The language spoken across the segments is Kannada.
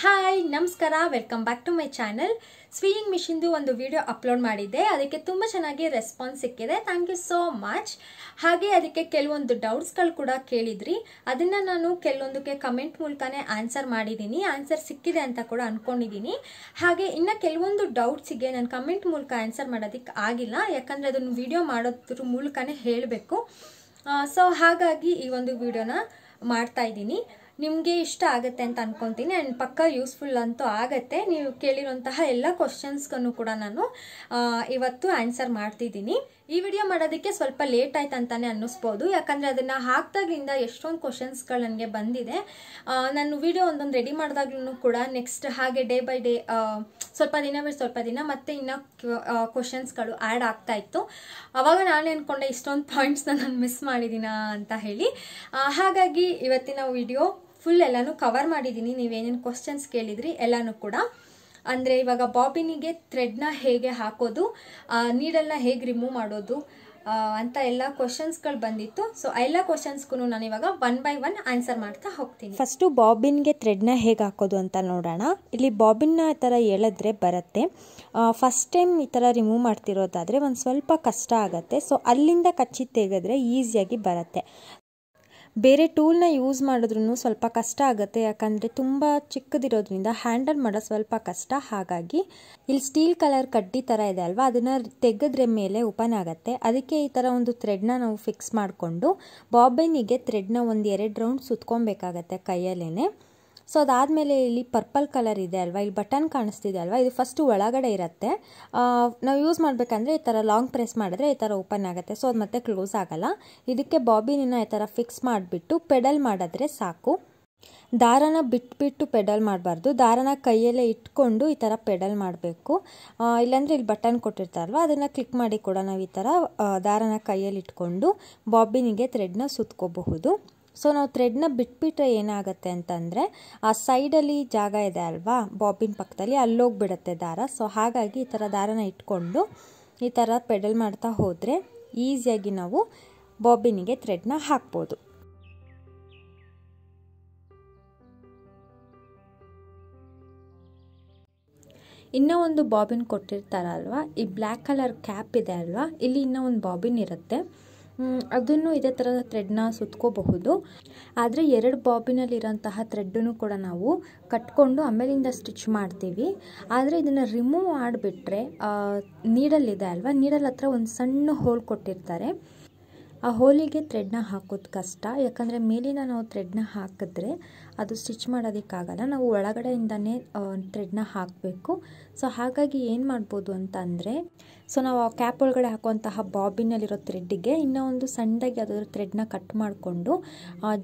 ಹಾಯ್ ನಮಸ್ಕಾರ welcome back to my channel sewing ಮಿಷಿನ್ದು ಒಂದು ವಿಡಿಯೋ ಅಪ್ಲೋಡ್ ಮಾಡಿದ್ದೆ ಅದಕ್ಕೆ ತುಂಬ ಚೆನ್ನಾಗಿ ರೆಸ್ಪಾನ್ಸ್ ಸಿಕ್ಕಿದೆ ಥ್ಯಾಂಕ್ ಯು ಸೋ ಮಚ್ ಹಾಗೆ ಅದಕ್ಕೆ ಕೆಲವೊಂದು ಡೌಟ್ಸ್ಗಳು ಕೂಡ ಕೇಳಿದ್ರಿ ಅದನ್ನು ನಾನು ಕೆಲವೊಂದಕ್ಕೆ ಕಮೆಂಟ್ ಮೂಲಕನೇ ಆನ್ಸರ್ ಮಾಡಿದ್ದೀನಿ ಆನ್ಸರ್ ಸಿಕ್ಕಿದೆ ಅಂತ ಕೂಡ ಅಂದ್ಕೊಂಡಿದ್ದೀನಿ ಹಾಗೆ ಇನ್ನು ಕೆಲವೊಂದು ಡೌಟ್ಸಿಗೆ ನಾನು ಕಮೆಂಟ್ ಮೂಲಕ ಆನ್ಸರ್ ಮಾಡೋದಕ್ಕೆ ಆಗಿಲ್ಲ ಯಾಕಂದರೆ ಅದನ್ನು ವಿಡಿಯೋ ಮಾಡೋದ್ರ ಮೂಲಕನೇ ಹೇಳಬೇಕು ಸೊ ಹಾಗಾಗಿ ಈ ಒಂದು ವಿಡಿಯೋನ ಮಾಡ್ತಾ ನಿಮಗೆ ಇಷ್ಟ ಆಗುತ್ತೆ ಅಂತ ಅಂದ್ಕೊತೀನಿ ಆ್ಯಂಡ್ ಪಕ್ಕ ಯೂಸ್ಫುಲ್ ಅಂತೂ ಆಗುತ್ತೆ ನೀವು ಕೇಳಿರುವಂತಹ ಎಲ್ಲ ಕ್ವಶನ್ಸ್ಗೂ ಕೂಡ ನಾನು ಇವತ್ತು ಆನ್ಸರ್ ಮಾಡ್ತಿದ್ದೀನಿ ಈ ವಿಡಿಯೋ ಮಾಡೋದಕ್ಕೆ ಸ್ವಲ್ಪ ಲೇಟ್ ಆಯ್ತು ಅಂತಾನೆ ಅನ್ನಿಸ್ಬೋದು ಯಾಕಂದರೆ ಅದನ್ನು ಹಾಕ್ದಾಗ್ಲಿಂದ ಎಷ್ಟೊಂದು ಕ್ವಶನ್ಸ್ಗಳು ನನಗೆ ಬಂದಿದೆ ನಾನು ವಿಡಿಯೋ ಒಂದೊಂದು ರೆಡಿ ಮಾಡಿದಾಗ್ಲೂ ಕೂಡ ನೆಕ್ಸ್ಟ್ ಹಾಗೆ ಡೇ ಬೈ ಡೇ ಸ್ವಲ್ಪ ದಿನ ಬಿಟ್ಟು ಸ್ವಲ್ಪ ದಿನ ಮತ್ತೆ ಇನ್ನು ಕ್ವಶನ್ಸ್ಗಳು ಆ್ಯಡ್ ಆಗ್ತಾ ಇತ್ತು ಅವಾಗ ನಾನು ಅಂದ್ಕೊಂಡೆ ಇಷ್ಟೊಂದು ಪಾಯಿಂಟ್ಸ್ನ ನಾನು ಮಿಸ್ ಮಾಡಿದ್ದೀನ ಅಂತ ಹೇಳಿ ಹಾಗಾಗಿ ಇವತ್ತಿನ ವಿಡಿಯೋ ಫುಲ್ ಎಲ್ಲಾನು ಕವರ್ ಮಾಡಿದ್ದೀನಿ ನೀವೇನೇನು ಕ್ವಶನ್ಸ್ ಕೇಳಿದ್ರಿ ಎಲ್ಲಾನು ಕೂಡ ಅಂದರೆ ಇವಾಗ ಬಾಬಿನಿಗೆ ಥ್ರೆಡ್ನ ಹೇಗೆ ಹಾಕೋದು ನೀಡಲ್ನ ಹೇಗೆ ರಿಮೂವ್ ಮಾಡೋದು ಅಂತ ಎಲ್ಲ ಕ್ವಶನ್ಸ್ಗಳು ಬಂದಿತ್ತು ಸೊ ಎಲ್ಲ ಕ್ವಶನ್ಸ್ಗೂ ನಾನು ಇವಾಗ ಒನ್ ಬೈ ಒನ್ ಆನ್ಸರ್ ಮಾಡ್ತಾ ಹೋಗ್ತೀನಿ ಫಸ್ಟು ಬಾಬಿನ್ಗೆ ಥ್ರೆಡ್ನ ಹೇಗೆ ಹಾಕೋದು ಅಂತ ನೋಡೋಣ ಇಲ್ಲಿ ಬಾಬಿನ್ನ ಈ ಥರ ಹೇಳಿದ್ರೆ ಬರುತ್ತೆ ಫಸ್ಟ್ ಟೈಮ್ ಈ ಥರ ರಿಮೂವ್ ಮಾಡ್ತಿರೋದಾದರೆ ಒಂದು ಸ್ವಲ್ಪ ಕಷ್ಟ ಆಗುತ್ತೆ ಸೊ ಅಲ್ಲಿಂದ ಕಚ್ಚಿ ತೆಗೆದ್ರೆ ಈಸಿಯಾಗಿ ಬರುತ್ತೆ ಬೇರೆ ಟೂಲ್ನ ಯೂಸ್ ಮಾಡಿದ್ರೂ ಸ್ವಲ್ಪ ಕಷ್ಟ ಆಗುತ್ತೆ ಯಾಕಂದರೆ ತುಂಬ ಚಿಕ್ಕದಿರೋದ್ರಿಂದ ಹ್ಯಾಂಡಲ್ ಮಾಡೋ ಸ್ವಲ್ಪ ಕಷ್ಟ ಹಾಗಾಗಿ ಇಲ್ಲಿ ಸ್ಟೀಲ್ ಕಲರ್ ಕಡ್ಡಿ ಥರ ಇದೆ ಅಲ್ವಾ ಅದನ್ನು ತೆಗೆದ್ರೆ ಮೇಲೆ ಓಪನ್ ಆಗುತ್ತೆ ಅದಕ್ಕೆ ಈ ಥರ ಒಂದು ಥ್ರೆಡ್ನ ನಾವು ಫಿಕ್ಸ್ ಮಾಡಿಕೊಂಡು ಬಾಬನಿಗೆ ಥ್ರೆಡ್ನ ಒಂದು ಎರಡು ರೌಂಡ್ ಸುತ್ಕೊಬೇಕಾಗತ್ತೆ ಕೈಯಲ್ಲೇ ಸೊ ಅದಾದಮೇಲೆ ಇಲ್ಲಿ ಪರ್ಪಲ್ ಕಲರ್ ಇದೆ ಅಲ್ವಾ ಇಲ್ಲಿ ಬಟನ್ ಕಾಣಿಸ್ತಿದೆ ಅಲ್ವಾ ಇದು ಫಸ್ಟು ಒಳಗಡೆ ಇರುತ್ತೆ ನಾವು ಯೂಸ್ ಮಾಡಬೇಕಂದ್ರೆ ಈ ಥರ ಲಾಂಗ್ ಪ್ರೆಸ್ ಮಾಡಿದ್ರೆ ಈ ಥರ ಓಪನ್ ಆಗುತ್ತೆ ಸೊ ಅದು ಮತ್ತೆ ಕ್ಲೋಸ್ ಆಗಲ್ಲ ಇದಕ್ಕೆ ಬಾಬಿನ ಈ ಥರ ಫಿಕ್ಸ್ ಮಾಡಿಬಿಟ್ಟು ಪೆಡಲ್ ಮಾಡಿದ್ರೆ ಸಾಕು ದಾರನ ಬಿಟ್ಬಿಟ್ಟು ಪೆಡಲ್ ಮಾಡಬಾರ್ದು ದಾರನ ಕೈಯಲ್ಲೇ ಇಟ್ಕೊಂಡು ಈ ಥರ ಪೆಡಲ್ ಮಾಡಬೇಕು ಇಲ್ಲಾಂದರೆ ಇಲ್ಲಿ ಬಟನ್ ಕೊಟ್ಟಿರ್ತಾರಲ್ವ ಅದನ್ನು ಕ್ಲಿಕ್ ಮಾಡಿ ಕೂಡ ನಾವು ಈ ಥರ ದಾರನ ಕೈಯಲ್ಲಿ ಇಟ್ಕೊಂಡು ಬಾಬಿನಿಗೆ ಥ್ರೆಡ್ನ ಸುತ್ಕೋಬಹುದು ಸೊ ನಾವು ಥ್ರೆಡ್ನ ಬಿಟ್ಬಿಟ್ರೆ ಏನಾಗುತ್ತೆ ಅಂತಂದರೆ ಆ ಸೈಡಲ್ಲಿ ಜಾಗ ಇದೆ ಅಲ್ವಾ ಬಾಬಿನ್ ಪಕ್ಕದಲ್ಲಿ ಅಲ್ಲೋಗ್ಬಿಡತ್ತೆ ದಾರ ಸೊ ಹಾಗಾಗಿ ಈ ಥರ ದಾರನ ಇಟ್ಕೊಂಡು ಈ ಥರ ಪೆಡಲ್ ಮಾಡ್ತಾ ಹೋದರೆ ಈಸಿಯಾಗಿ ನಾವು ಬಾಬಿನಿಗೆ ಥ್ರೆಡ್ನ ಹಾಕ್ಬೋದು ಇನ್ನೂ ಒಂದು ಬಾಬಿನ್ ಕೊಟ್ಟಿರ್ತಾರಲ್ವಾ ಈ ಬ್ಲ್ಯಾಕ್ ಕಲರ್ ಕ್ಯಾಪ್ ಇದೆ ಅಲ್ವಾ ಇಲ್ಲಿ ಇನ್ನೂ ಒಂದು ಬಾಬಿನ್ ಇರುತ್ತೆ ಅದನ್ನು ಇದೇ ಥರದ ಥ್ರೆಡ್ನ ಸುತ್ಕೋಬಹುದು ಆದರೆ ಎರಡು ಬಾಬಿನಲ್ಲಿರೋಂತಹ ಥ್ರೆಡ್ಡನ್ನು ಕೂಡ ನಾವು ಕಟ್ಕೊಂಡು ಆಮೇಲಿಂದ ಸ್ಟಿಚ್ ಮಾಡ್ತೀವಿ ಆದರೆ ಇದನ್ನು ರಿಮೂವ್ ಮಾಡಿಬಿಟ್ರೆ ನೀಡಲ್ಲಿದೆ ಅಲ್ವಾ ನೀಡಲ್ ಹತ್ರ ಒಂದು ಸಣ್ಣ ಹೋಲ್ ಕೊಟ್ಟಿರ್ತಾರೆ ಆ ಹೋಲಿಗೆ ಥ್ರೆಡ್ನ ಹಾಕೋದು ಕಷ್ಟ ಯಾಕಂದರೆ ಮೇಲಿನ ನಾವು ಥ್ರೆಡ್ನ ಹಾಕಿದ್ರೆ ಅದು ಸ್ಟಿಚ್ ಮಾಡೋದಕ್ಕಾಗಲ್ಲ ನಾವು ಒಳಗಡೆಯಿಂದನೇ ಥ್ರೆಡ್ನ ಹಾಕಬೇಕು ಸೊ ಹಾಗಾಗಿ ಏನು ಮಾಡ್ಬೋದು ಅಂತ ಅಂದರೆ ಸೊ ನಾವು ಆ ಕ್ಯಾಪ್ ಒಳಗಡೆ ಹಾಕುವಂತಹ ಬಾಬಿನಲ್ಲಿರೋ ಥ್ರೆಡ್ಡಿಗೆ ಇನ್ನೂ ಒಂದು ಸಣ್ಣದಾಗಿ ಅದರ ಥ್ರೆಡ್ನ ಕಟ್ ಮಾಡಿಕೊಂಡು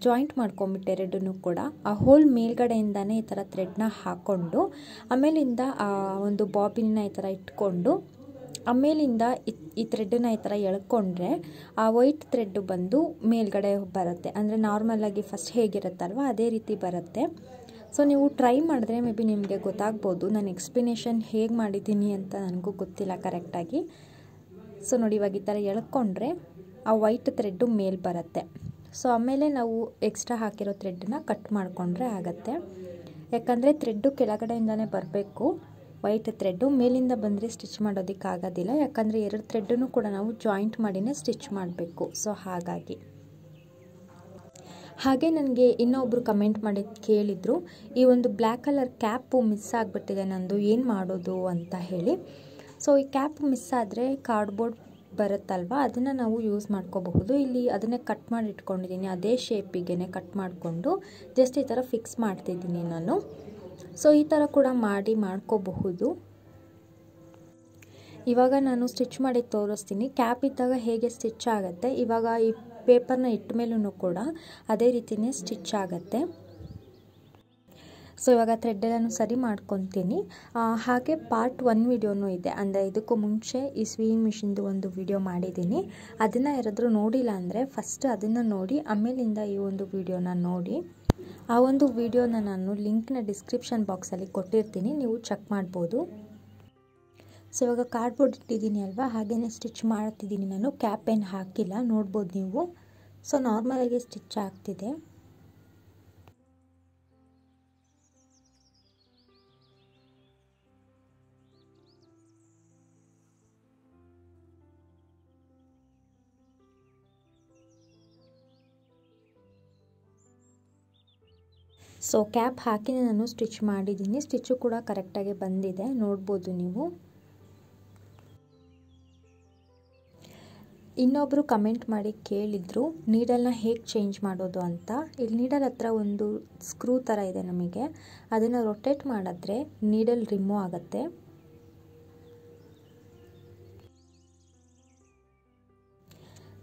ಜಾಯಿಂಟ್ ಮಾಡ್ಕೊಂಬಿಟ್ಟೆ ಎರಡನ್ನೂ ಕೂಡ ಆ ಹೋಲ್ ಮೇಲ್ಗಡೆಯಿಂದನೇ ಈ ಥರ ಥ್ರೆಡ್ನ ಹಾಕ್ಕೊಂಡು ಆಮೇಲಿಂದ ಒಂದು ಬಾಬಿನ ಈ ಥರ ಇಟ್ಕೊಂಡು ಆಮೇಲಿಂದ ಈ ಥ್ರೆಡ್ಡನ್ನು ಈ ಥರ ಎಳ್ಕೊಂಡ್ರೆ ಆ ವೈಟ್ ಥ್ರೆಡ್ ಬಂದು ಮೇಲ್ಗಡೆ ಬರುತ್ತೆ ಅಂದರೆ ನಾರ್ಮಲಾಗಿ ಫಸ್ಟ್ ಹೇಗಿರುತ್ತಲ್ವ ಅದೇ ರೀತಿ ಬರುತ್ತೆ ಸೊ ನೀವು ಟ್ರೈ ಮಾಡಿದ್ರೆ ಮೇ ಬಿ ನಿಮಗೆ ಗೊತ್ತಾಗ್ಬೋದು ನಾನು ಎಕ್ಸ್ಪ್ಲನೇಷನ್ ಹೇಗೆ ಮಾಡಿದ್ದೀನಿ ಅಂತ ನನಗೂ ಗೊತ್ತಿಲ್ಲ ಕರೆಕ್ಟಾಗಿ ಸೊ ನೋಡಿ ಇವಾಗ ಈ ಥರ ಎಳ್ಕೊಂಡ್ರೆ ಆ ವೈಟ್ ಥ್ರೆಡ್ಡು ಮೇಲೆ ಬರುತ್ತೆ ಸೊ ಆಮೇಲೆ ನಾವು ಎಕ್ಸ್ಟ್ರಾ ಹಾಕಿರೋ ಥ್ರೆಡ್ಡನ್ನ ಕಟ್ ಮಾಡಿಕೊಂಡ್ರೆ ಆಗುತ್ತೆ ಯಾಕಂದರೆ ಥ್ರೆಡ್ಡು ಕೆಳಗಡೆಯಿಂದಲೇ ಬರಬೇಕು ವೈಟ್ ಥ್ರೆಡ್ಡು ಮೇಲಿಂದ ಬಂದರೆ ಸ್ಟಿಚ್ ಮಾಡೋದಕ್ಕೆ ಆಗೋದಿಲ್ಲ ಯಾಕಂದರೆ ಎರಡು ಥ್ರೆಡ್ಡನ್ನು ಕೂಡ ನಾವು ಜಾಯಿಂಟ್ ಮಾಡಿನೇ ಸ್ಟಿಚ್ ಮಾಡಬೇಕು ಸೊ ಹಾಗಾಗಿ ಹಾಗೆ ನನಗೆ ಇನ್ನೊಬ್ಬರು ಕಮೆಂಟ್ ಮಾಡಿ ಕೇಳಿದರು ಈ ಒಂದು ಬ್ಲ್ಯಾಕ್ ಕಲರ್ ಕ್ಯಾಪು ಮಿಸ್ ಆಗಿಬಿಟ್ಟಿದೆ ನಂದು ಏನು ಮಾಡೋದು ಅಂತ ಹೇಳಿ ಸೊ ಈ ಕ್ಯಾಪ್ ಮಿಸ್ ಆದರೆ ಕಾರ್ಡ್ಬೋರ್ಡ್ ಬರುತ್ತಲ್ವ ಅದನ್ನು ನಾವು ಯೂಸ್ ಮಾಡ್ಕೋಬಹುದು ಇಲ್ಲಿ ಅದನ್ನೇ ಕಟ್ ಮಾಡಿ ಇಟ್ಕೊಂಡಿದ್ದೀನಿ ಅದೇ ಶೇಪಿಗೆ ಕಟ್ ಮಾಡಿಕೊಂಡು ಜಸ್ಟ್ ಈ ಥರ ಫಿಕ್ಸ್ ಮಾಡ್ತಿದ್ದೀನಿ ನಾನು ಸೊ ಈ ಥರ ಕೂಡ ಮಾಡಿ ಮಾಡ್ಕೋಬಹುದು ಇವಾಗ ನಾನು ಸ್ಟಿಚ್ ಮಾಡಿ ತೋರಿಸ್ತೀನಿ ಕ್ಯಾಪ್ ಇದ್ದಾಗ ಹೇಗೆ ಸ್ಟಿಚ್ ಆಗುತ್ತೆ ಇವಾಗ ಈ ಪೇಪರ್ನ ಇಟ್ಟ ಮೇಲೂ ಕೂಡ ಅದೇ ರೀತಿಯೇ ಸ್ಟಿಚ್ ಆಗುತ್ತೆ ಸೊ ಇವಾಗ ಥ್ರೆಡ್ಡನ್ನು ಸರಿ ಮಾಡ್ಕೊತೀನಿ ಹಾಗೆ ಪಾರ್ಟ್ ಒನ್ ವಿಡಿಯೋನೂ ಇದೆ ಅಂದರೆ ಇದಕ್ಕೂ ಮುಂಚೆ ಈ ಸ್ವೀಯಿಂಗ್ ಮಿಷಿನ್ದು ಒಂದು ವಿಡಿಯೋ ಮಾಡಿದ್ದೀನಿ ಅದನ್ನು ಯಾರಾದರೂ ನೋಡಿಲ್ಲ ಅಂದರೆ ಫಸ್ಟ್ ಅದನ್ನು ನೋಡಿ ಆಮೇಲಿಂದ ಈ ಒಂದು ವಿಡಿಯೋನ ನೋಡಿ ಆ ಒಂದು ವಿಡಿಯೋನ ನಾನು ಲಿಂಕ್ನ ಡಿಸ್ಕ್ರಿಪ್ಷನ್ ಬಾಕ್ಸಲ್ಲಿ ಕೊಟ್ಟಿರ್ತೀನಿ ನೀವು ಚೆಕ್ ಮಾಡ್ಬೋದು ಸೊ ಇವಾಗ ಕಾರ್ಡ್ಬೋರ್ಡ್ ಇಟ್ಟಿದ್ದೀನಿ ಅಲ್ವಾ ಹಾಗೆಯೇ ಸ್ಟಿಚ್ ಮಾಡ್ತಿದ್ದೀನಿ ನಾನು ಕ್ಯಾಪ್ ಏನು ಹಾಕಿಲ್ಲ ನೋಡ್ಬೋದು ನೀವು ಸೊ ನಾರ್ಮಲಾಗಿ ಸ್ಟಿಚ್ ಆಗ್ತಿದೆ ಸೊ ಕ್ಯಾಪ್ ಹಾಕಿ ನಾನು ಸ್ಟಿಚ್ ಮಾಡಿದ್ದೀನಿ ಸ್ಟಿಚ್ಚು ಕೂಡ ಕರೆಕ್ಟಾಗಿ ಬಂದಿದೆ ನೋಡ್ಬೋದು ನೀವು ಇನ್ನೊಬ್ಬರು ಕಮೆಂಟ್ ಮಾಡಿ ಕೇಳಿದರು ನೀಡಲ್ನ ಹೇಗೆ ಚೇಂಜ್ ಮಾಡೋದು ಅಂತ ಇಲ್ಲಿ ನೀಡಲ್ ಹತ್ರ ಒಂದು ಸ್ಕ್ರೂ ಥರ ಇದೆ ನಮಗೆ ಅದನ್ನು ರೊಟೇಟ್ ಮಾಡಿದ್ರೆ ನೀಡಲ್ ರಿಮೂವ್ ಆಗುತ್ತೆ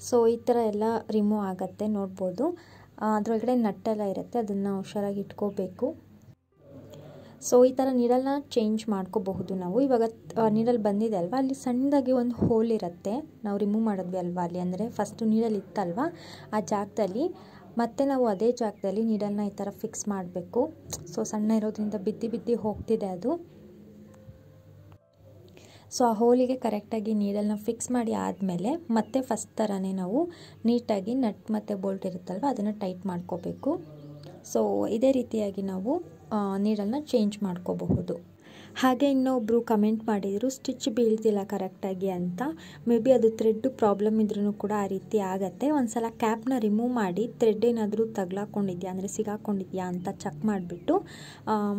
ಸೊ ಈ ಥರ ಎಲ್ಲ ರಿಮೂವ್ ಆಗುತ್ತೆ ನೋಡ್ಬೋದು ಅದರೊಳಗಡೆ ನಟ್ಟೆಲ್ಲ ಇರುತ್ತೆ ಅದನ್ನು ಹುಷಾರಾಗಿ ಇಟ್ಕೋಬೇಕು ಸೊ ಈ ಥರ ನೀರಲ್ಲ ಚೇಂಜ್ ಮಾಡ್ಕೋಬಹುದು ನಾವು ಇವಾಗ ನೀರಲ್ಲಿ ಬಂದಿದೆ ಅಲ್ವಾ ಅಲ್ಲಿ ಸಣ್ಣದಾಗಿ ಒಂದು ಹೋಲ್ ಇರುತ್ತೆ ನಾವು ರಿಮೂವ್ ಮಾಡಿದ್ವಿ ಅಲ್ವಾ ಅಲ್ಲಿ ಅಂದರೆ ಫಸ್ಟು ನೀರಲ್ಲಿ ಇತ್ತಲ್ವಾ ಆ ಜಾಗದಲ್ಲಿ ಮತ್ತೆ ನಾವು ಅದೇ ಜಾಗದಲ್ಲಿ ನೀರನ್ನು ಈ ಥರ ಫಿಕ್ಸ್ ಮಾಡಬೇಕು ಸೊ ಸಣ್ಣ ಇರೋದ್ರಿಂದ ಬಿದ್ದು ಬಿದ್ದು ಹೋಗ್ತಿದೆ ಅದು ಸೊ ಆ ಹೋಲಿಗೆ ಕರೆಕ್ಟಾಗಿ ನೀಡಲ್ನ ಫಿಕ್ಸ್ ಮಾಡಿ ಆದಮೇಲೆ ಮತ್ತೆ ಫಸ್ಟ್ ಥರನೇ ನಾವು ನೀಟಾಗಿ ನಟ್ ಮತ್ತು ಬೋಲ್ಟ್ ಇರುತ್ತಲ್ವ ಅದನ್ನು ಟೈಟ್ ಮಾಡ್ಕೋಬೇಕು ಸೊ ಇದೇ ರೀತಿಯಾಗಿ ನಾವು ನೀಡಲ್ನ ಚೇಂಜ್ ಮಾಡ್ಕೋಬಹುದು ಹಾಗೆ ಇನ್ನೊಬ್ಬರು ಕಮೆಂಟ್ ಮಾಡಿದರು ಸ್ಟಿಚ್ ಬೀಳ್ತಿಲ್ಲ ಕರೆಕ್ಟಾಗಿ ಅಂತ ಮೇ ಬಿ ಅದು ಥ್ರೆಡ್ ಪ್ರಾಬ್ಲಮ್ ಇದ್ರೂ ಕೂಡ ಆ ರೀತಿ ಆಗುತ್ತೆ ಒಂದು ಸಲ ಕ್ಯಾಪ್ನ ರಿಮೂವ್ ಮಾಡಿ ಥ್ರೆಡ್ ಏನಾದರೂ ತಗ್ಲಾಕೊಂಡಿದ್ಯಾ ಅಂದರೆ ಸಿಗಾಕೊಂಡಿದ್ಯಾ ಅಂತ ಚೆಕ್ ಮಾಡಿಬಿಟ್ಟು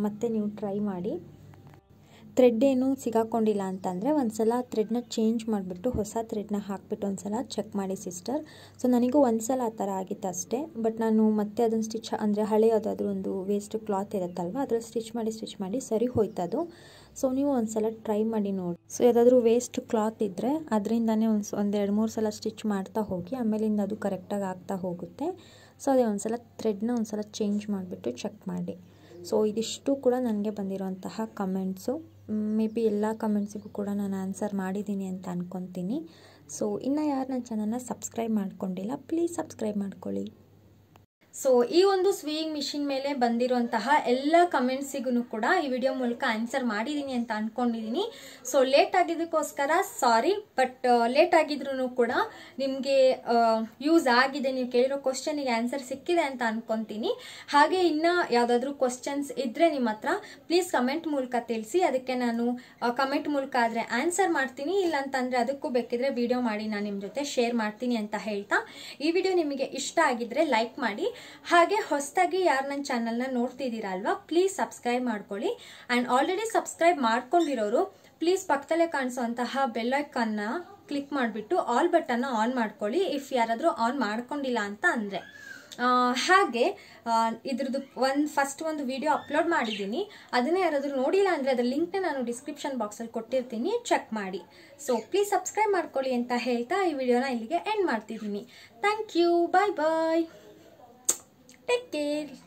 ಮತ್ತೆ ನೀವು ಟ್ರೈ ಮಾಡಿ ಥ್ರೆಡ್ ಏನೂ ಸಿಗಾಕೊಂಡಿಲ್ಲ ಅಂತಂದರೆ ಒಂದು ಸಲ ಥ್ರೆಡ್ನ ಚೇಂಜ್ ಮಾಡಿಬಿಟ್ಟು ಹೊಸ ಥ್ರೆಡ್ನ ಹಾಕ್ಬಿಟ್ಟು ಒಂದು ಸಲ ಚೆಕ್ ಮಾಡಿ ಸಿಸ್ಟರ್ ಸೊ ನನಗೂ ಒಂದು ಸಲ ಆ ಥರ ಆಗಿತ್ತು ಅಷ್ಟೇ ಬಟ್ ನಾನು ಮತ್ತೆ ಅದನ್ನು ಸ್ಟಿಚ್ ಅಂದರೆ ಹಳೆ ಒಂದು ವೇಸ್ಟ್ ಕ್ಲಾತ್ ಇರುತ್ತಲ್ವ ಅದ್ರಲ್ಲಿ ಸ್ಟಿಚ್ ಮಾಡಿ ಸ್ಟಿಚ್ ಮಾಡಿ ಸರಿ ಹೋಯ್ತದು ಸೊ ನೀವು ಒಂದು ಸಲ ಟ್ರೈ ಮಾಡಿ ನೋಡಿ ಸೊ ಯಾವುದಾದ್ರೂ ವೇಸ್ಟ್ ಕ್ಲಾತ್ ಇದ್ದರೆ ಅದರಿಂದನೇ ಒಂದು ಒಂದೆರಡು ಮೂರು ಸಲ ಸ್ಟಿಚ್ ಮಾಡ್ತಾ ಹೋಗಿ ಆಮೇಲಿಂದ ಅದು ಕರೆಕ್ಟಾಗಿ ಆಗ್ತಾ ಹೋಗುತ್ತೆ ಸೊ ಅದೇ ಒಂದು ಸಲ ಥ್ರೆಡ್ನ ಒಂದು ಸಲ ಚೇಂಜ್ ಮಾಡಿಬಿಟ್ಟು ಚೆಕ್ ಮಾಡಿ ಸೊ ಇದಿಷ್ಟು ಕೂಡ ನನಗೆ ಬಂದಿರುವಂತಹ ಕಮೆಂಟ್ಸು ಮೇ ಬಿ ಎಲ್ಲ ಕಮೆಂಟ್ಸಿಗೂ ಕೂಡ ನಾನು ಆನ್ಸರ್ ಮಾಡಿದ್ದೀನಿ ಅಂತ ಅಂದ್ಕೊತೀನಿ ಸೊ ಇನ್ನು ಯಾರು ನನ್ನ ಚಾನಲ್ನ ಸಬ್ಸ್ಕ್ರೈಬ್ ಮಾಡ್ಕೊಂಡಿಲ್ಲ ಪ್ಲೀಸ್ ಸಬ್ಸ್ಕ್ರೈಬ್ ಮಾಡ್ಕೊಳ್ಳಿ ಸೊ ಈ ಒಂದು ಸ್ವೀಯಿಂಗ್ ಮಿಷಿನ್ ಮೇಲೆ ಬಂದಿರುವಂತಹ ಎಲ್ಲ ಕಮೆಂಟ್ಸಿಗೂ ಕೂಡ ಈ ವಿಡಿಯೋ ಮೂಲಕ ಆನ್ಸರ್ ಮಾಡಿದ್ದೀನಿ ಅಂತ ಅಂದ್ಕೊಂಡಿದ್ದೀನಿ ಸೊ ಲೇಟ್ ಆಗಿದ್ದಕ್ಕೋಸ್ಕರ ಸಾರಿ ಬಟ್ ಲೇಟ್ ಆಗಿದ್ರೂ ಕೂಡ ನಿಮಗೆ ಯೂಸ್ uh, ಆಗಿದೆ ನೀವು ಕೇಳಿರೋ ಕ್ವಶನಿಗೆ ಆನ್ಸರ್ ಸಿಕ್ಕಿದೆ ಅಂತ ಅಂದ್ಕೊತೀನಿ ಹಾಗೆ ಇನ್ನು ಯಾವುದಾದ್ರೂ ಕ್ವಶನ್ಸ್ ಇದ್ದರೆ ನಿಮ್ಮ ಹತ್ರ ಪ್ಲೀಸ್ ಕಮೆಂಟ್ ಮೂಲಕ ತಿಳಿಸಿ ಅದಕ್ಕೆ ನಾನು ಕಮೆಂಟ್ uh, ಮೂಲಕ ಆದರೆ ಆನ್ಸರ್ ಮಾಡ್ತೀನಿ ಇಲ್ಲಾಂತಂದರೆ ಅದಕ್ಕೂ ಬೇಕಿದ್ರೆ ವಿಡಿಯೋ ಮಾಡಿ ನಾನು ನಿಮ್ಮ ಜೊತೆ ಶೇರ್ ಮಾಡ್ತೀನಿ ಅಂತ ಹೇಳ್ತಾ ಈ ವಿಡಿಯೋ ನಿಮಗೆ ಇಷ್ಟ ಆಗಿದ್ದರೆ ಲೈಕ್ ಮಾಡಿ ಹಾಗೆ ಹೊಸದಾಗಿ ಯಾರು ನನ್ನ ಚಾನಲ್ನ ನೋಡ್ತಿದ್ದೀರಾ ಅಲ್ವಾ ಪ್ಲೀಸ್ ಸಬ್ಸ್ಕ್ರೈಬ್ ಮಾಡ್ಕೊಳ್ಳಿ ಆ್ಯಂಡ್ ಆಲ್ರೆಡಿ ಸಬ್ಸ್ಕ್ರೈಬ್ ಮಾಡ್ಕೊಂಡಿರೋರು ಪ್ಲೀಸ್ ಪಕ್ಕದಲ್ಲೇ ಕಾಣಿಸುವಂತಹ ಬೆಲ್ಲೈಕನ್ನ ಕ್ಲಿಕ್ ಮಾಡಿಬಿಟ್ಟು ಆಲ್ ಬಟನ್ನ ಆನ್ ಮಾಡ್ಕೊಳ್ಳಿ ಇಫ್ ಯಾರಾದರೂ ಆನ್ ಮಾಡ್ಕೊಂಡಿಲ್ಲ ಅಂತ ಅಂದರೆ ಹಾಗೆ ಇದ್ರದ್ದು ಒಂದು ಫಸ್ಟ್ ಒಂದು ವಿಡಿಯೋ ಅಪ್ಲೋಡ್ ಮಾಡಿದ್ದೀನಿ ಅದನ್ನೇ ಯಾರಾದರೂ ನೋಡಿಲ್ಲ ಅಂದರೆ ಅದರ ಲಿಂಕ್ನ ನಾನು ಡಿಸ್ಕ್ರಿಪ್ಷನ್ ಬಾಕ್ಸಲ್ಲಿ ಕೊಟ್ಟಿರ್ತೀನಿ ಚೆಕ್ ಮಾಡಿ ಸೊ ಪ್ಲೀಸ್ ಸಬ್ಸ್ಕ್ರೈಬ್ ಮಾಡ್ಕೊಳ್ಳಿ ಅಂತ ಹೇಳ್ತಾ ಈ ವಿಡಿಯೋನ ಇಲ್ಲಿಗೆ ಎಂಡ್ ಮಾಡ್ತಿದ್ದೀನಿ thank you bye bye Take care.